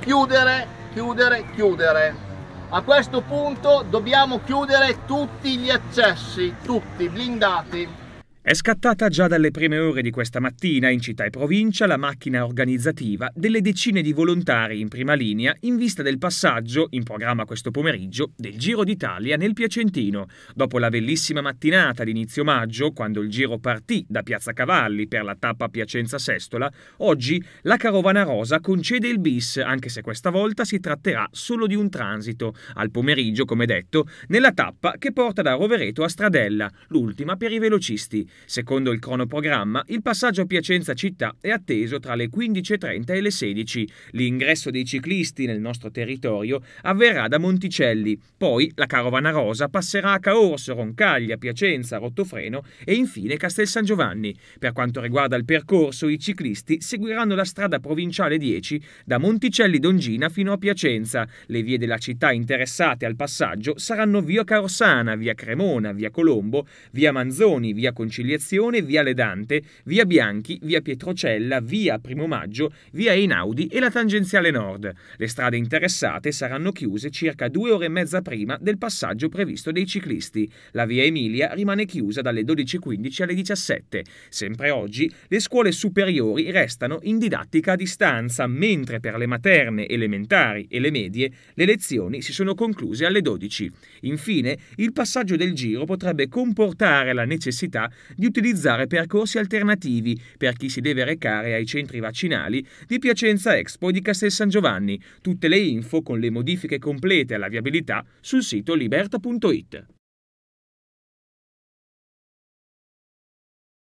chiudere, chiudere, chiudere. A questo punto dobbiamo chiudere tutti gli accessi, tutti blindati. È scattata già dalle prime ore di questa mattina in città e provincia la macchina organizzativa delle decine di volontari in prima linea in vista del passaggio, in programma questo pomeriggio, del Giro d'Italia nel Piacentino, dopo la bellissima mattinata d'inizio maggio, quando il Giro partì da Piazza Cavalli per la tappa Piacenza-Sestola, oggi la Carovana Rosa concede il bis, anche se questa volta si tratterà solo di un transito, al pomeriggio, come detto, nella tappa che porta da Rovereto a Stradella, l'ultima per i velocisti. Secondo il cronoprogramma, il passaggio a Piacenza città è atteso tra le 15.30 e le 16. L'ingresso dei ciclisti nel nostro territorio avverrà da Monticelli, poi la carovana rosa passerà a Caorso, Roncaglia, Piacenza, Rottofreno e infine Castel San Giovanni. Per quanto riguarda il percorso, i ciclisti seguiranno la strada provinciale 10 da Monticelli Dongina fino a Piacenza. Le vie della città interessate al passaggio saranno via Carossana, via Cremona, via Colombo, via Manzoni, via Conciliazione Conciliazione, Viale Dante, Via Bianchi, Via Pietrocella, Via Primo Maggio, Via Einaudi e la tangenziale nord. Le strade interessate saranno chiuse circa due ore e mezza prima del passaggio previsto dei ciclisti. La Via Emilia rimane chiusa dalle 12.15 alle 17. Sempre oggi le scuole superiori restano in didattica a distanza, mentre per le materne, elementari e le medie le lezioni si sono concluse alle 12. Infine, il passaggio del giro potrebbe comportare la necessità di utilizzare percorsi alternativi per chi si deve recare ai centri vaccinali di Piacenza Expo e di Castel San Giovanni. Tutte le info con le modifiche complete alla viabilità sul sito liberta.it.